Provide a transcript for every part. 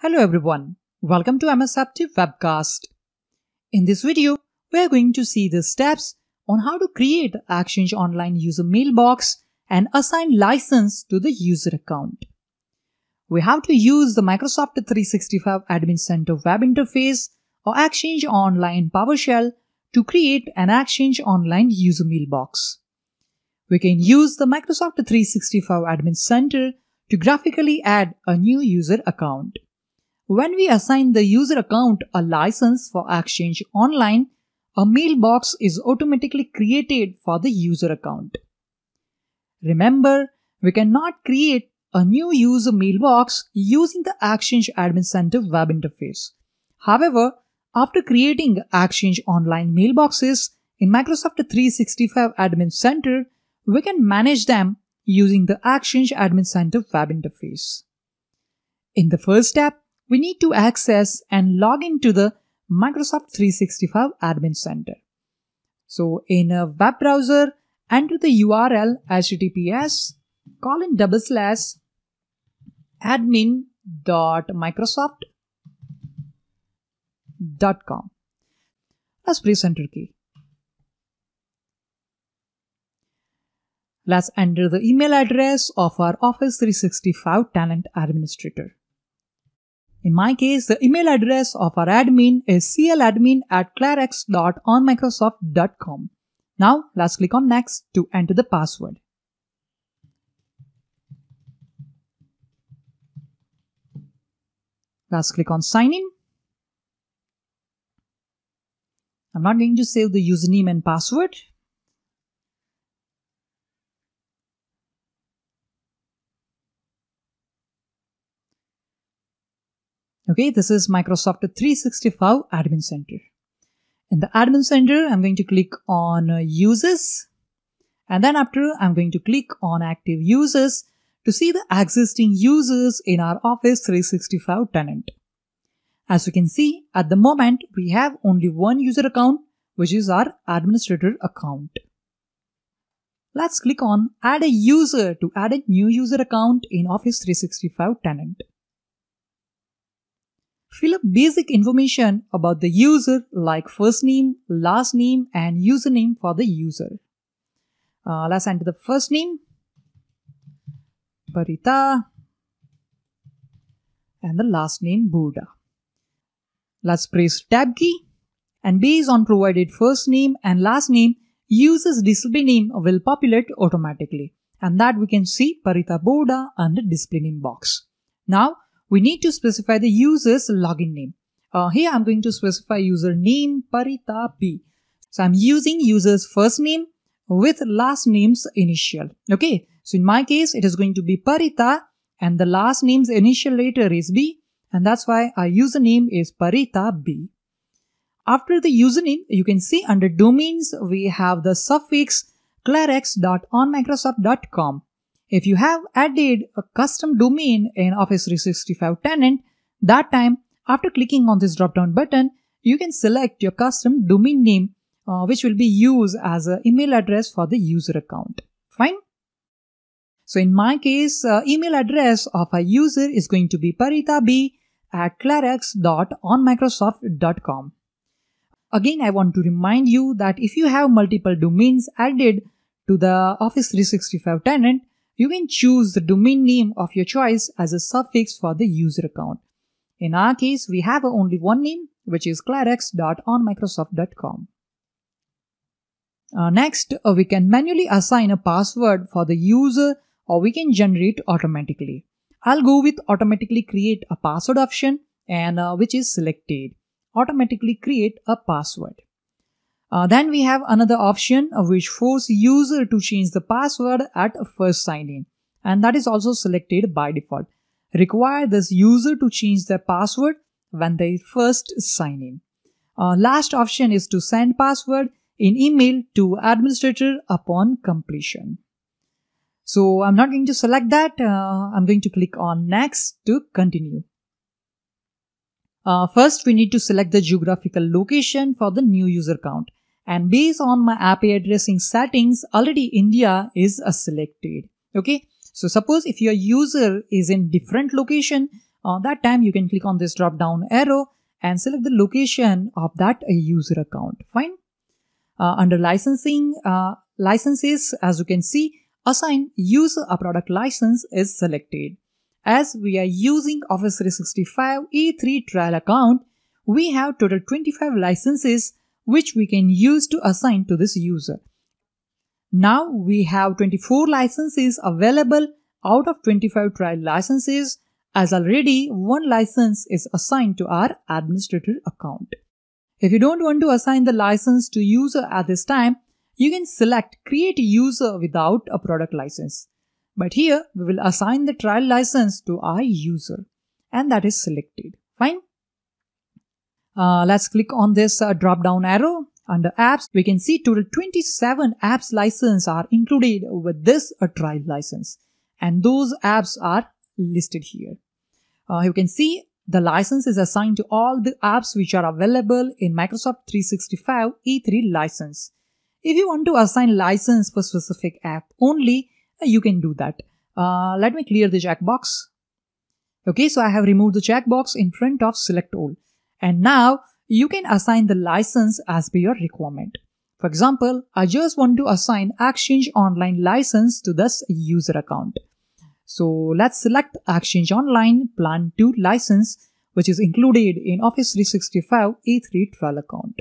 Hello everyone, welcome to MS Active webcast. In this video, we are going to see the steps on how to create Exchange Online user mailbox and assign license to the user account. We have to use the Microsoft 365 Admin Center web interface or Exchange Online PowerShell to create an Exchange Online user mailbox. We can use the Microsoft 365 Admin Center to graphically add a new user account. When we assign the user account a license for Exchange Online, a mailbox is automatically created for the user account. Remember, we cannot create a new user mailbox using the Exchange Admin Center web interface. However, after creating Exchange Online mailboxes in Microsoft 365 Admin Center, we can manage them using the Exchange Admin Center web interface. In the first step, we need to access and log into the Microsoft 365 Admin Center. So in a web browser, enter the URL https colon double slash admin dot microsoft dot com as press enter key. Let's enter the email address of our Office 365 Talent Administrator. In my case, the email address of our admin is cladmin at clarex.onmicrosoft.com. Now let's click on next to enter the password. Let's click on sign in. I'm not going to save the username and password Okay, this is Microsoft 365 Admin Center. In the Admin Center, I'm going to click on uh, Users. And then after, I'm going to click on Active Users to see the existing users in our Office 365 tenant. As you can see, at the moment, we have only one user account, which is our administrator account. Let's click on Add a User to add a new user account in Office 365 tenant. Fill up basic information about the user like first name, last name and username for the user. Uh, let's enter the first name, Parita and the last name Buddha. Let's press tab key and based on provided first name and last name, user's display name will populate automatically and that we can see Parita Buddha under display name box. Now we need to specify the user's login name. Uh, here I'm going to specify username Paritapi. So I'm using user's first name with last name's initial. Okay. So in my case, it is going to be Parita and the last name's initial letter is B and that's why our username is Parita B. After the username, you can see under domains, we have the suffix clarex.onmicrosoft.com. If you have added a custom domain in Office 365 tenant, that time after clicking on this drop down button, you can select your custom domain name uh, which will be used as an email address for the user account. Fine. So in my case, uh, email address of a user is going to be paritab at clarex.onmicrosoft.com. Again, I want to remind you that if you have multiple domains added to the Office 365 tenant, you can choose the domain name of your choice as a suffix for the user account. In our case, we have only one name, which is clarex.onmicrosoft.com. Uh, next, uh, we can manually assign a password for the user or we can generate automatically. I'll go with automatically create a password option and uh, which is selected. Automatically create a password. Uh, then we have another option uh, which force user to change the password at first sign in and that is also selected by default. Require this user to change their password when they first sign in. Uh, last option is to send password in email to administrator upon completion. So I'm not going to select that. Uh, I'm going to click on next to continue. Uh, first, we need to select the geographical location for the new user count and based on my IP addressing settings, already India is selected. Okay. So suppose if your user is in different location, uh, that time you can click on this drop down arrow and select the location of that uh, user account. Fine. Uh, under licensing uh, licenses, as you can see, assign user a product license is selected. As we are using Office 365 E3 trial account, we have total 25 licenses which we can use to assign to this user. Now we have 24 licenses available out of 25 trial licenses as already one license is assigned to our administrator account. If you don't want to assign the license to user at this time, you can select create user without a product license. But here we will assign the trial license to our user and that is selected. Fine. Uh, let's click on this uh, drop down arrow. Under apps, we can see total 27 apps license are included with this uh, trial license. And those apps are listed here. Uh, you can see the license is assigned to all the apps which are available in Microsoft 365 E3 license. If you want to assign license for specific app only, uh, you can do that. let me clear the checkbox. Okay, so I have removed the checkbox in front of select all. And now you can assign the license as per your requirement. For example, I just want to assign Exchange Online license to this user account. So let's select Exchange Online Plan 2 license, which is included in Office 365 E3 trial account.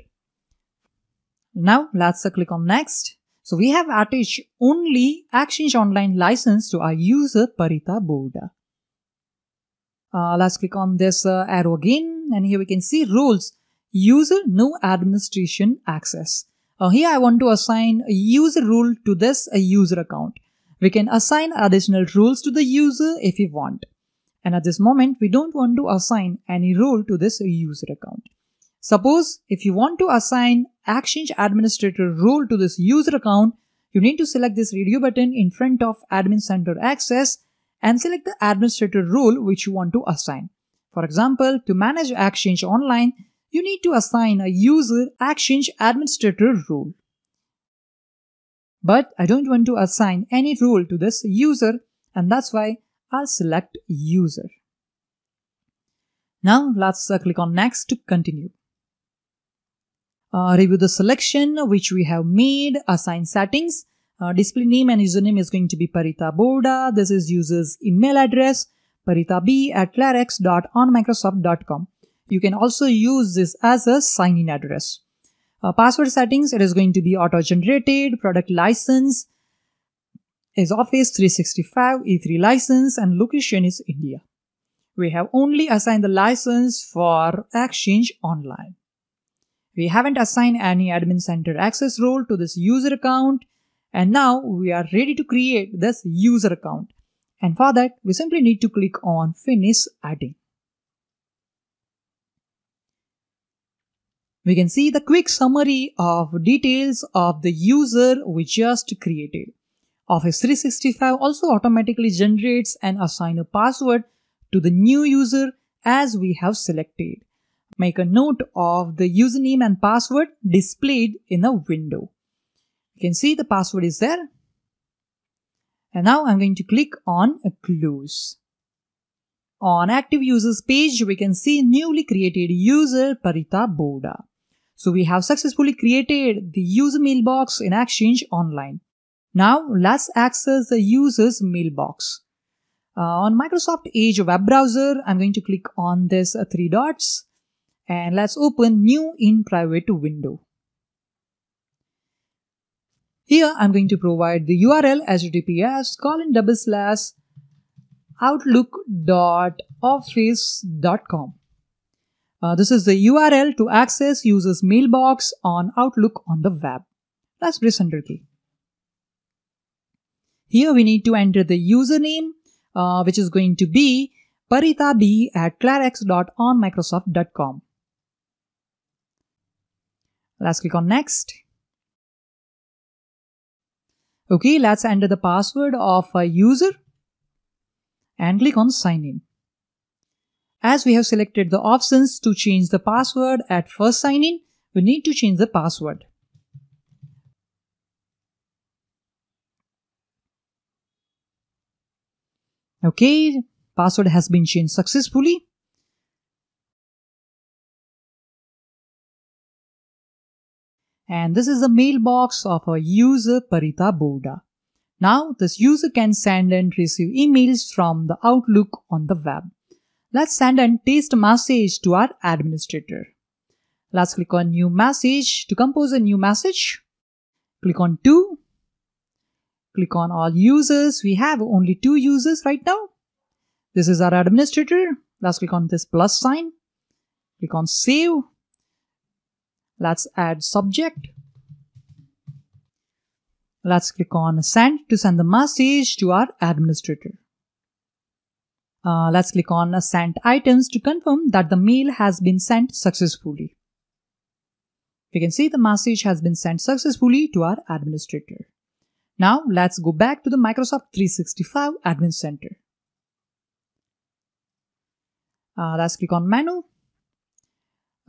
Now let's click on next. So we have attached only Exchange Online license to our user Parita Boda. Uh, let's click on this uh, arrow again and here we can see rules user no administration access. Uh, here I want to assign a user rule to this a user account. We can assign additional rules to the user if we want. And at this moment, we don't want to assign any rule to this user account. Suppose if you want to assign Exchange Administrator role to this user account, you need to select this radio button in front of Admin Center Access and select the administrator role which you want to assign. For example, to manage Exchange Online, you need to assign a user Exchange administrator role. But I don't want to assign any rule to this user and that's why I'll select user. Now let's uh, click on next to continue. Uh, review the selection which we have made, assign settings, uh, display name and username is going to be Parita Borda. This is user's email address paritab at clarex.onmicrosoft.com. You can also use this as a sign in address. Uh, password settings, it is going to be auto generated, product license is Office 365 E3 license and location is India. We have only assigned the license for Exchange Online. We haven't assigned any admin center access role to this user account and now we are ready to create this user account. And for that, we simply need to click on finish adding. We can see the quick summary of details of the user we just created. Office 365 also automatically generates and assign a password to the new user as we have selected. Make a note of the username and password displayed in a window. You can see the password is there and now I'm going to click on Clues. On Active Users page, we can see newly created user Parita Boda. So we have successfully created the user mailbox in Exchange Online. Now let's access the user's mailbox. Uh, on Microsoft Edge web browser, I'm going to click on this uh, three dots and let's open new in private window. Here I'm going to provide the URL https colon double slash outlook.office.com. Uh, this is the URL to access users mailbox on Outlook on the web. Let's press enter key. Here we need to enter the username uh, which is going to be paritab at clarex.onmicrosoft.com. Let's click on next. Okay, let's enter the password of a user and click on sign in. As we have selected the options to change the password at first sign in, we need to change the password. Okay, password has been changed successfully. and this is the mailbox of a user Parita Boda. Now this user can send and receive emails from the Outlook on the web. Let's send and test a message to our administrator. Let's click on new message to compose a new message. Click on two. Click on all users. We have only two users right now. This is our administrator. Let's click on this plus sign. Click on save. Let's add subject. Let's click on send to send the message to our administrator. Uh, let's click on send items to confirm that the mail has been sent successfully. We can see the message has been sent successfully to our administrator. Now let's go back to the Microsoft 365 Admin Center. Uh, let's click on menu.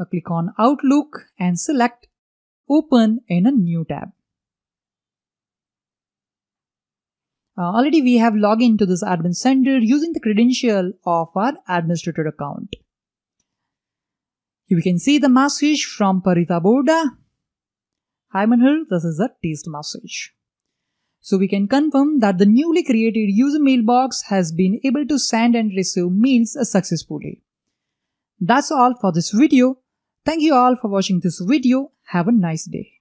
I click on Outlook and select Open in a new tab. Uh, already we have logged into this admin center using the credential of our administrator account. We can see the message from Parita Borda. Hi Manu, this is a test message. So we can confirm that the newly created user mailbox has been able to send and receive mails successfully. That's all for this video. Thank you all for watching this video. Have a nice day.